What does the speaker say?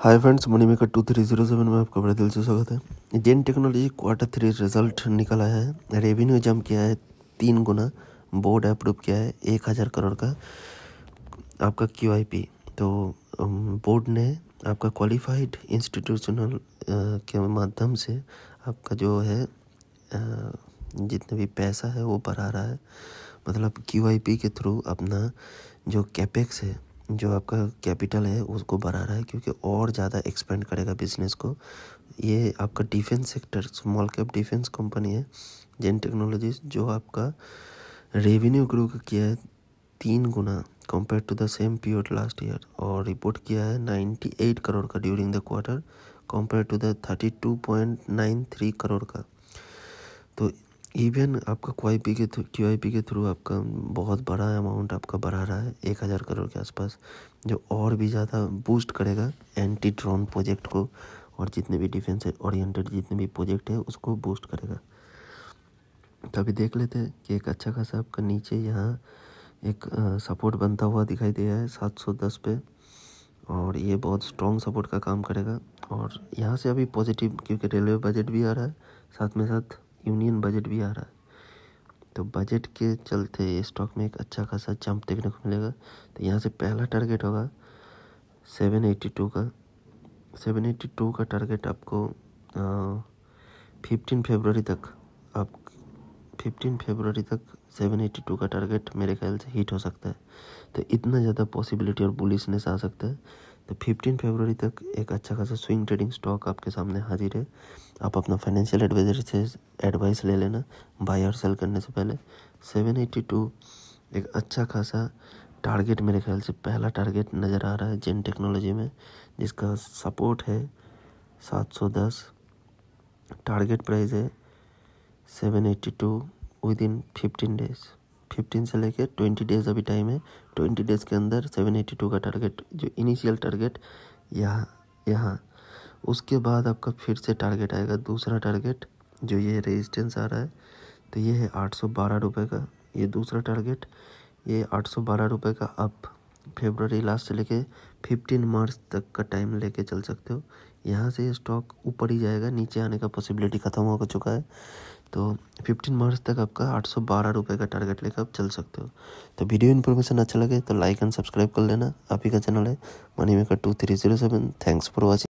हाय friends money maker two three zero seven में आपका बड़े दिल से स्वागत है Zen technology quarter three result आया है रेवेन्यू जम किया है तीन गुना बोर्ड अप्रूव किया है एक हज़ार करोड़ का आपका क्यू आई पी तो बोर्ड um, ने आपका क्वालिफाइड इंस्टीट्यूशनल uh, के माध्यम से आपका जो है uh, जितने भी पैसा है वो बढ़ा रहा है मतलब क्यू आई पी के थ्रू अपना जो कैपेक्स है जो आपका कैपिटल है उसको बढ़ा रहा है क्योंकि और ज़्यादा एक्सपेंड करेगा बिजनेस को ये आपका defence sector small cap defence company है जेन टेक्नोलॉजीज जो आपका रेवेन्यू ग्रो किया है तीन गुना compare to the same period last year और रिपोर्ट किया है नाइन्टी एट करोड़ का during the quarter compare to the thirty two point nine three crore का तो इवन आपका पी के थ्रू क्यू आई पी के थ्रू आपका बहुत बड़ा अमाउंट आपका बढ़ा रहा है एक हज़ार करोड़ के आसपास जो और भी ज़्यादा बूस्ट करेगा एंटी ड्रोन प्रोजेक्ट को और जितने भी डिफेंस ओरिएंटेड जितने भी प्रोजेक्ट है उसको बूस्ट करेगा तो अभी देख लेते हैं कि एक अच्छा खासा आपका नीचे यहाँ एक सपोर्ट बनता हुआ दिखाई दे रहा है सात सौ दस पे और ये बहुत स्ट्रॉन्ग सपोर्ट का काम करेगा और यहाँ से अभी पॉजिटिव क्योंकि रेलवे बजट भी आ रहा है साथ में साथ यूनियन बजट भी आ रहा है तो बजट के चलते स्टॉक में एक अच्छा खासा जंप देखने को मिलेगा तो यहाँ से पहला टारगेट होगा 782 का 782 का टारगेट आपको फिफ्टीन फेबररी तक आप फिफ्टीन फेबररी तक 782 का टारगेट मेरे ख्याल से हिट हो सकता है तो इतना ज़्यादा पॉसिबिलिटी और बुलिसनेस आ सकता है तो 15 फरवरी तक एक अच्छा खासा स्विंग ट्रेडिंग स्टॉक आपके सामने हाजिर है आप अपना फाइनेंशियल एडवाइजर से एडवाइस ले लेना बाय और सेल करने से पहले 782 एक अच्छा खासा टारगेट मेरे ख्याल से पहला टारगेट नज़र आ रहा है जेन टेक्नोलॉजी में जिसका सपोर्ट है 710 टारगेट प्राइस है 782 विद इन 15 डेज़ फिफ्टीन से लेके ट्वेंटी डेज़ अभी टाइम है ट्वेंटी डेज़ के अंदर सेवन एटी टू का टारगेट जो इनिशियल टारगेट यहाँ यहाँ उसके बाद आपका फिर से टारगेट आएगा दूसरा टारगेट जो ये रेजिस्टेंस आ रहा है तो ये है आठ सौ बारह रुपये का ये दूसरा टारगेट ये आठ सौ बारह रुपये का आप फेबररी लास्ट से लेके फिफ्टीन मार्च तक का टाइम लेके चल सकते हो यहाँ से ये स्टॉक ऊपर ही जाएगा नीचे आने का पॉसिबिलिटी ख़त्म हो चुका है तो फिफ्टीन मार्च तक आपका आठ सौ बारह रुपये का टारगेट लेकर आप चल सकते हो तो वीडियो इन्फॉर्मेशन अच्छा लगे तो लाइक एंड सब्सक्राइब कर लेना आप ही का चैनल है money maker two three zero seven thanks for watching